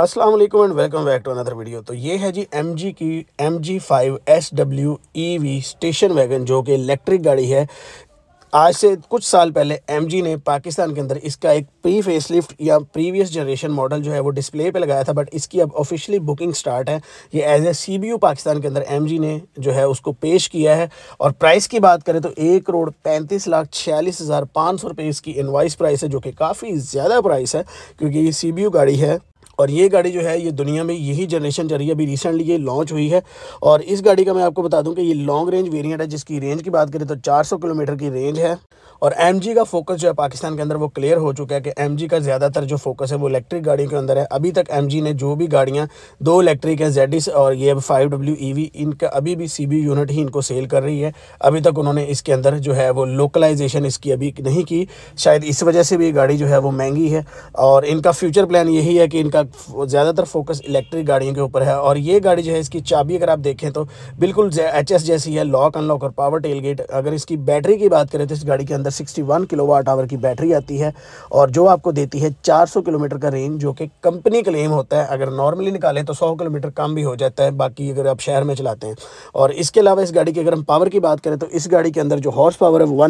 अस्सलाम वालेकुम and welcome back to another video तो ये है जी एम जी की M G five S W E V station wagon जो कि इलेक्ट्रिक गाड़ी है आज से कुछ साल पहले एम ने पाकिस्तान के अंदर इसका एक प्री फेसलिफ्ट या प्रीवियस जनरेशन मॉडल जो है वो डिस्प्ले पे लगाया था बट इसकी अब ऑफिशियली बुकिंग स्टार्ट है ये एज ए सी पाकिस्तान के अंदर एम ने जो है उसको पेश किया है और प्राइस की बात करें तो एक करोड़ पैंतीस लाख छियालीस हज़ार पाँच सौ रुपये इसकी इन्वाइस प्राइस है जो कि काफ़ी ज़्यादा प्राइस है क्योंकि ये सी गाड़ी है और ये गाड़ी जो है ये दुनिया में यही जनरेशन चल रही है अभी रिसेंटली ये लॉन्च हुई है और इस गाड़ी का मैं आपको बता दूं कि ये लॉन्ग रेंज वेरिएंट है जिसकी रेंज की बात करें तो 400 किलोमीटर की रेंज है और एम का फोकस जो है पाकिस्तान के अंदर वो क्लियर हो चुका है कि एम का ज़्यादातर जो फोकस है वो इलेक्ट्रिक गाड़ियों के अंदर है अभी तक एम ने जो भी गाड़ियाँ दो इलेक्ट्रिक हैं जेडिस और ये फाइव डब्ल्यू e इनका अभी भी सी यूनिट ही इनको सेल कर रही है अभी तक उन्होंने इसके अंदर जो है वो लोकलाइजेशन इसकी अभी नहीं की शायद इस वजह से भी गाड़ी जो है वो महंगी है और इनका फ्यूचर प्लान यही है कि इनका ज़्यादातर फोकस इलेक्ट्रिक गाड़ियों के ऊपर है और ये गाड़ी जो है इसकी चाबी अगर आप देखें तो बिल्कुल एच जैसी है लॉक अनलॉक और पावर टेल गेट अगर इसकी बैटरी की बात करें तो इस गाड़ी के अंदर सिक्सटी वाट आवर की बैटरी आती है और जो आपको देती है 400 किलोमीटर का रेंज जो कि कंपनी क्लेम होता है अगर नॉर्मली निकालें तो सौ किलोमीटर कम भी हो जाता है बाकी अगर आप शहर में चलाते हैं और इसके अलावा इस गाड़ी की अगर हम पावर की बात करें तो इस गाड़ी के अंदर जो हॉर्स पावर है वो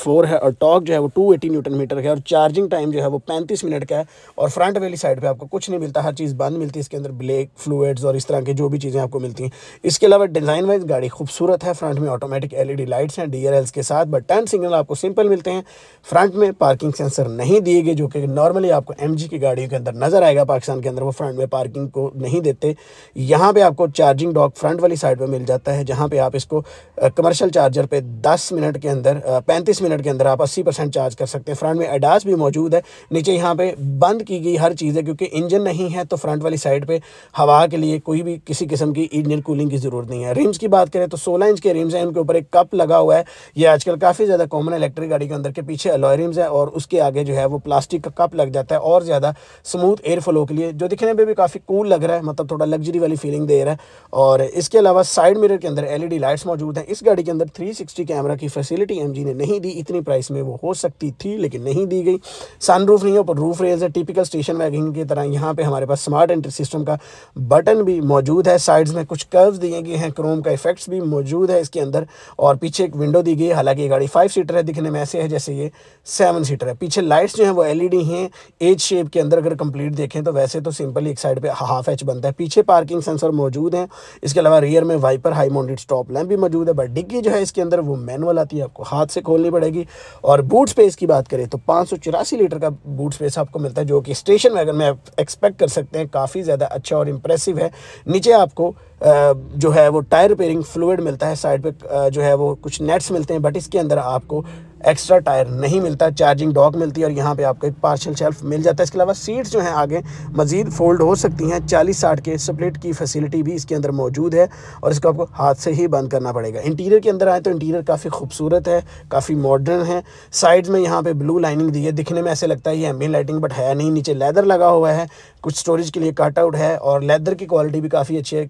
फोर है और टॉक जो है वो टू एटी न्यूटन मीटर है और चार्जिंग टाइम जो है वो पैंतीस मिनट का है और फ्रंट वाली साइड पर आपको कुछ नहीं मिलता है हर चीज़ बंद मिलती है इसके अंदर ब्लेक फ्लूड्स और इस तरह की जो भी चीज़ें आपको मिलती हैं इसके अलावा डिज़ाइन वाइज गाड़ी खूबसूरत है फ्रंट में ऑटोमेटिक एलईडी लाइट्स हैं डीआरएल्स के साथ बट टर्न सिग्नल आपको सिंपल मिलते हैं फ्रंट में पार्किंग सेंसर नहीं दिए गए जो कि नॉर्मली आपको एम की गाड़ियों के अंदर नज़र आएगा पाकिस्तान के अंदर वो फ्रंट में पार्किंग को नहीं देते यहाँ पर आपको चार्जिंग डॉक फ्रंट वाली साइड पर मिल जाता है जहाँ पर आप इसको कमर्शल चार्जर पर दस मिनट के अंदर पैंतीस मिनट के अंदर आप अस्सी चार्ज कर सकते हैं फ्रंट में एडास भी मौजूद है नीचे यहाँ पर बंद की गई हर चीज़ है क्योंकि इंजन नहीं नहीं है तो फ्रंट वाली साइड पे हवा के लिए कोई भी किसी किस्म की इंजन कूलिंग की ज़रूरत नहीं है रिम्स की बात करें तो 16 इंच के रिम्स हैं उनके ऊपर एक कप लगा हुआ है ये आजकल काफ़ी ज़्यादा कॉमन इलेक्ट्रिक गाड़ी के अंदर के पीछे अलॉय रिम्स है और उसके आगे जो है वो प्लास्टिक का कप लग जाता है और ज़्यादा स्मूथ एयर फ्लो के लिए जो दिखने में भी काफ़ी कूल लग रहा है मतलब थोड़ा लग्जरी वाली फीलिंग दे रहा है और इसके अलावा साइड मिरर के अंदर एल लाइट्स मौजूद हैं इस गाड़ी के अंदर थ्री कैमरा की फैसिलिटी एम ने नहीं दी इतनी प्राइस में वो हो सकती थी लेकिन नहीं दी गई सन नहीं है ऊपर रूफ रेज है टिपिकल स्टेशन वैगिंग की तरह यहाँ पे हमारे पास स्मार्ट एंट्री सिस्टम का बटन भी मौजूद है साइड्स में कुछ कर्व्स दिए गए हैं क्रोम का इफेक्ट्स भी मौजूद है इसके अंदर और पीछे एक विंडो दी गई है हालांकि गाड़ी फाइव सीटर है दिखने में ऐसे है जैसे ये सेवन सीटर है पीछे लाइट्स जो हैं वो एल हैं एच शेप के अंदर अगर कंप्लीट देखें तो वैसे तो सिंपली एक साइड पर हाफ एच बनता है पीछे पार्किंग सेंसर मौजूद हैं इसके अलावा रियर में wiper high mounted stop lamp भी मौजूद है बट डिग्गी जो है इसके अंदर वो मैनुअल आती है आपको हाथ से खोलनी पड़ेगी और बूट स्पेस की बात करें तो पाँच लीटर का बूट स्पेस आपको मिलता है जो कि स्टेशन वैगन में एक्सपेक्ट एक्सपेक्ट कर सकते हैं काफ़ी ज़्यादा अच्छा और इम्प्रेसिव है नीचे आपको जो है वो टायर रिपेयरिंग फ्लूड मिलता है साइड पे जो है वो कुछ नेट्स मिलते हैं बट इसके अंदर आपको एक्स्ट्रा टायर नहीं मिलता चार्जिंग डॉक मिलती है और यहाँ पे आपको एक पार्शल शेल्फ मिल जाता है इसके अलावा सीट्स जो हैं आगे मज़ीद फोल्ड हो सकती हैं चालीस साठ के स्प्लिट की फैसिलिटी भी इसके अंदर मौजूद है और इसको आपको हाथ से ही बंद करना पड़ेगा इंटीरियर के अंदर आए तो इंटीरियर काफ़ी खूबसूरत है काफ़ी मॉडर्न है साइड्स में यहाँ पर ब्लू लाइनिंग दी है दिखने में ऐसे लगता है ये एम लाइटिंग बट है नहीं नीचे लेदर लगा हुआ है कुछ स्टोरेज के लिए कट आउट है और लेदर की क्वालिटी भी काफ़ी अच्छी है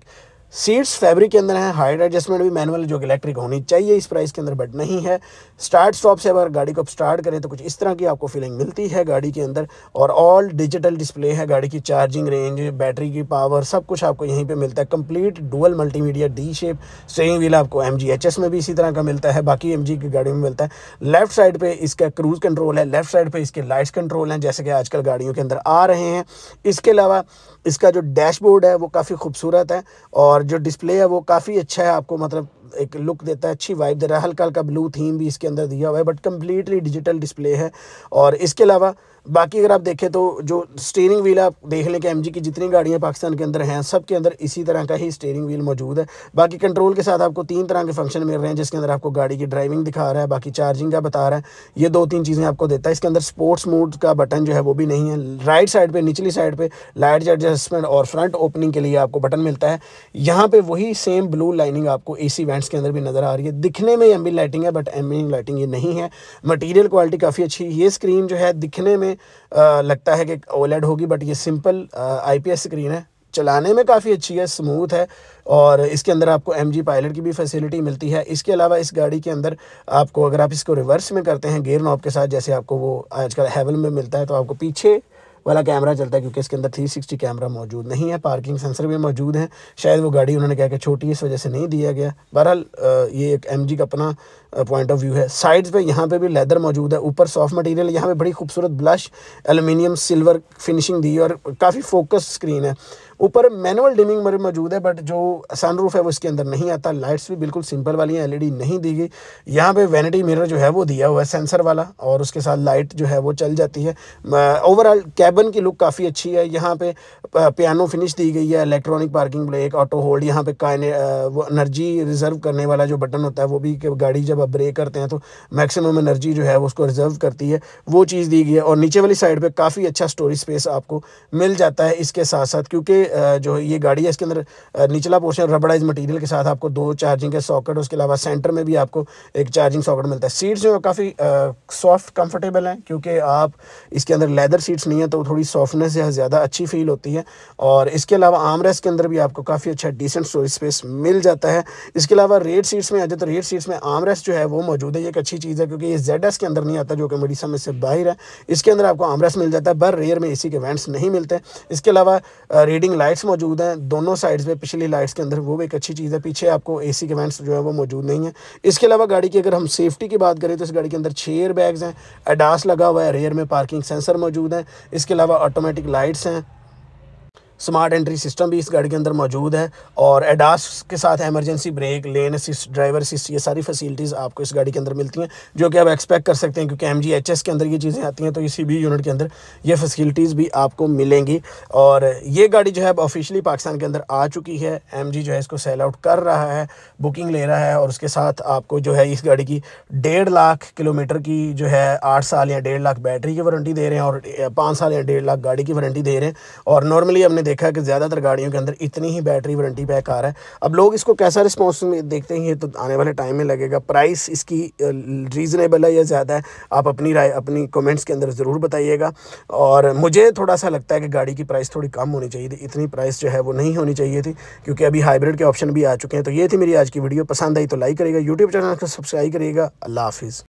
सीट्स फैब्रिक के अंदर हैं हाइट एडजस्टमेंट भी मैनुअल जो कि इलेक्ट्रिक होनी चाहिए इस प्राइस के अंदर बट नहीं है स्टार्ट स्टॉप से अगर गाड़ी को स्टार्ट करें तो कुछ इस तरह की आपको फीलिंग मिलती है गाड़ी के अंदर और ऑल डिजिटल डिस्प्ले है गाड़ी की चार्जिंग रेंज बैटरी की पावर सब कुछ आपको यहीं पर मिलता है complete dual multimedia D shape steering wheel आपको एम में भी इसी तरह का मिलता है बाकी एम की गाड़ी में मिलता है लेफ्ट साइड पर इसका क्रूज़ कंट्रोल है लेफ्ट साइड पर इसके लाइट्स कंट्रोल हैं जैसे कि आजकल गाड़ियों के अंदर आ रहे हैं इसके अलावा इसका जो डैशबोर्ड है वो काफ़ी खूबसूरत है और और जो डिस्प्ले है वो काफ़ी अच्छा है आपको मतलब एक लुक देता है अच्छी वाइब दे रहा है हल्का हल्का ब्लू थीम भी इसके अंदर दिया हुआ है बट कम्प्लीटली डिजिटल डिस्प्ले है और इसके अलावा बाकी अगर आप देखें तो जो स्टेयरिंग व्हील आप देख लें कि एम की जितनी गाड़ियाँ पाकिस्तान के अंदर हैं सब के अंदर इसी तरह का ही स्टेयरिंग व्हील मौजूद है बाकी कंट्रोल के साथ आपको तीन तरह के फंक्शन मिल रहे हैं जिसके अंदर आपको गाड़ी की ड्राइविंग दिखा रहा है बाकी चार्जिंग का बता रहा है ये दो तीन चीज़ें आपको देता है इसके अंदर स्पोर्ट्स मोड का बटन जो है वो भी नहीं है राइट साइड पर निचली साइड पर लाइट एडजस्टमेंट और फ्रंट ओपनिंग के लिए आपको बटन मिलता है यहाँ पर वही सेम ब्लू लाइनिंग आपको ए सी ब्रांड्स के अंदर भी नज़र आ रही है दिखने में एम्बी लाइटिंग है बट एम्बी लाइटिंग ये नहीं है मटेरियल क्वालिटी काफ़ी अच्छी ये स्क्रीन जो है दिखने में आ, लगता है कि ओलेड होगी बट ये सिंपल आई स्क्रीन है चलाने में काफ़ी अच्छी है स्मूथ है और इसके अंदर आपको एम जी पायलट की भी फैसिलिटी मिलती है इसके अलावा इस गाड़ी के अंदर आपको अगर आप इसको रिवर्स में करते हैं गेयर नॉब के साथ जैसे आपको वो आजकल हैवल में मिलता है तो आपको पीछे वाला कैमरा चलता है क्योंकि इसके अंदर 360 कैमरा मौजूद नहीं है पार्किंग सेंसर भी मौजूद हैं शायद वो गाड़ी उन्होंने कहा कि छोटी है इस वजह से नहीं दिया गया बहरहाल ये एक एम का अपना पॉइंट ऑफ व्यू है साइड्स पे यहाँ पे भी लेदर मौजूद है ऊपर सॉफ्ट मटेरियल यहाँ पे बड़ी खूबसूरत ब्लश एलुमिनियम सिल्वर फिनिशिंग दी और काफ़ी फोकस स्क्रीन है ऊपर मैनुअल डिमिंग मेरे मौजूद है बट जो सनरूफ है वो इसके अंदर नहीं आता लाइट्स भी बिल्कुल सिंपल वाली हैं एलईडी नहीं दी गई यहाँ पे वैनिटी मिरर जो है वो दिया हुआ है सेंसर वाला और उसके साथ लाइट जो है वो चल जाती है ओवरऑल कैबन की लुक काफ़ी अच्छी है यहाँ पे पियानो फिनिश दी गई है electronic parking brake auto hold यहाँ पे का वो एनर्जी रिजर्व करने वाला जो बटन होता है वो भी गाड़ी जब आप ब्रेक करते हैं तो मैक्सिमम एनर्जी जो है वो उसको रिजर्व करती है वो चीज़ दी गई है और नीचे वाली साइड पर काफ़ी अच्छा स्टोरेज स्पेस आपको मिल जाता है इसके साथ साथ क्योंकि जो ये गाड़ी है इसके अंदर निचला पोर्शन रबड़ाइज मटेरियल के साथ आपको दो चार्जिंग के सॉकेट उसके अलावा सेंटर में भी आपको एक चार्जिंग सॉकेट मिलता है सीट्स जो काफ़ी सॉफ्ट कंफर्टेबल हैं क्योंकि आप इसके अंदर लेदर सीट्स नहीं है तो थोड़ी सॉफ्टनेस ज़्यादा अच्छी फील होती है और इसके अलावा आमरेस के अंदर भी आपको काफ़ी अच्छा डिसेंट स्टोरेज स्पेस मिल जाता है इसके अलावा रेड सीट्स में आ जाए तो रेड सीट्स में आमरेस जो है वो मौजूद है ये एक अच्छी चीज़ है क्योंकि ये जेड के अंदर नहीं आता जो कि मेरी समझ से बाहर है इसके अंदर आपको आमरेस मिल जाता है बर रेयर में ए के वेंट्स नहीं मिलते इसके अलावा रीडिंग लाइट्स मौजूद हैं दोनों साइड्स में पिछली लाइट्स के अंदर वो भी एक अच्छी चीज़ है पीछे आपको ए सी के वेंट्स जो है वो मौजूद नहीं है इसके अलावा गाड़ी की अगर हम सेफ्टी की बात करें तो इस गाड़ी के अंदर छः एयर बैग्स हैं एडास लगा हुआ है रेयर में पार्किंग सेंसर मौजूद है इसके अलावा ऑटोमेटिक लाइट्स हैं स्मार्ट एंट्री सिस्टम भी इस गाड़ी के अंदर मौजूद है और एडास के साथ emergency brake lane assist driver assist ये सारी फैसिलिटीज़ आपको इस गाड़ी के अंदर मिलती हैं जो कि आप एक्सपेक्ट कर सकते हैं क्योंकि एम जी के अंदर ये चीज़ें आती हैं तो इसी भी यूनिट के अंदर ये फैसिलिटीज़ भी आपको मिलेंगी और ये गाड़ी जो है अब ऑफिशियली पाकिस्तान के अंदर आ चुकी है एम जो है इसको सेल आउट कर रहा है बुकिंग ले रहा है और उसके साथ आपको जो है इस गाड़ी की डेढ़ लाख किलोमीटर की जो है आठ साल या डेढ़ लाख बैटरी की वारंटी दे रहे हैं और पाँच साल या डेढ़ लाख गाड़ी की वारंटी दे रहे हैं और नॉर्मली हमने देखा कि ज़्यादातर गाड़ियों के अंदर इतनी ही बैटरी वारंटी पैक आ रहा है अब लोग इसको कैसा रिस्पॉन्स देखते हैं तो आने वाले टाइम में लगेगा प्राइस इसकी रीज़नेबल है या ज़्यादा है आप अपनी राय अपनी कमेंट्स के अंदर ज़रूर बताइएगा और मुझे थोड़ा सा लगता है कि गाड़ी की प्राइस थोड़ी कम होनी चाहिए थी इतनी प्राइस जो है वो नहीं होनी चाहिए थी क्योंकि अभी हाइब्रिड के ऑप्शन भी आ चुके हैं तो ये थी मेरी आज की वीडियो पसंद आई तो लाइक करेगा यूट्यूब चैनल को सब्सक्राइब करिएगा अल्लाह हाफिज़